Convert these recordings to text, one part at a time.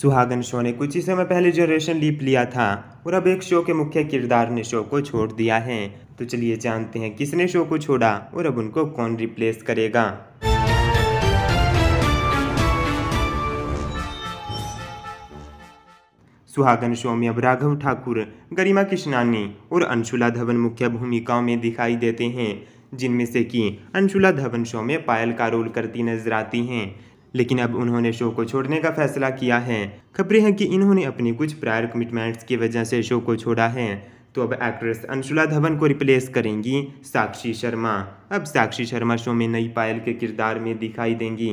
सुहागन शो ने कुछ ही समय पहले जनरेशन लीप लिया था और अब एक शो के मुख्य किरदार ने शो को छोड़ दिया है तो चलिए जानते हैं किसने शो को छोड़ा और अब उनको कौन रिप्लेस करेगा सुहागन शो में अब राघव ठाकुर गरिमा किशनानी और अंशुला धवन मुख्य भूमिकाओं में दिखाई देते हैं जिनमें से कि अंशुला धवन शो में पायल का रोल करती नजर आती हैं लेकिन अब उन्होंने शो को छोड़ने का फैसला किया है खबरें हैं कि इन्होंने अपनी कुछ प्रायर कमिटमेंट्स की वजह से शो को छोड़ा है तो अब एक्ट्रेस अंशुला धवन को रिप्लेस करेंगी साक्षी शर्मा अब साक्षी शर्मा शो में नई पायल के किरदार में दिखाई देंगी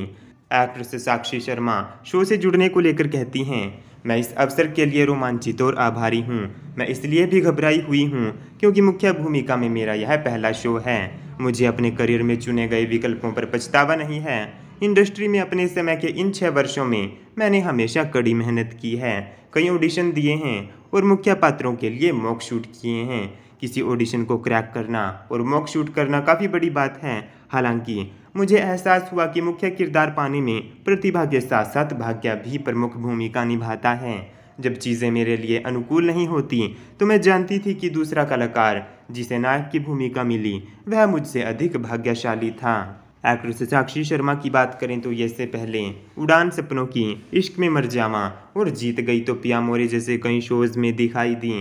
एक्ट्रेस साक्षी शर्मा शो से जुड़ने को लेकर कहती हैं मैं इस अवसर के लिए रोमांचित और आभारी हूँ मैं इसलिए भी घबराई हुई हूँ क्योंकि मुख्य भूमिका में मेरा यह पहला शो है मुझे अपने करियर में चुने गए विकल्पों पर पछतावा नहीं है इंडस्ट्री में अपने समय के इन छः वर्षों में मैंने हमेशा कड़ी मेहनत की है कई ऑडिशन दिए हैं और मुख्य पात्रों के लिए मॉक शूट किए हैं किसी ऑडिशन को क्रैक करना और मॉक शूट करना काफ़ी बड़ी बात है हालांकि मुझे एहसास हुआ कि मुख्य किरदार पाने में प्रतिभा के साथ साथ भाग्य भी प्रमुख भूमिका निभाता है जब चीज़ें मेरे लिए अनुकूल नहीं होती तो मैं जानती थी कि दूसरा कलाकार जिसे नायक की भूमिका मिली वह मुझसे अधिक भाग्यशाली था एक्ट्रेस साक्षी शर्मा की बात करें तो ये से पहले उड़ान सपनों की इश्क में मर जावा और जीत गई तो पिया मोरे जैसे कई शोज में दिखाई दी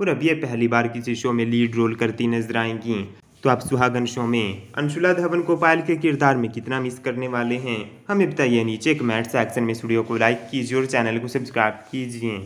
और अब ये पहली बार किसी शो में लीड रोल करती नजर आएंगी तो आप सुहागन शो में अंशुला धवन को पायल के किरदार में कितना मिस करने वाले हैं हमें बताइए नीचे कमेंट सेक्शन में स्टूडियो को लाइक कीजिए और चैनल को सब्सक्राइब कीजिए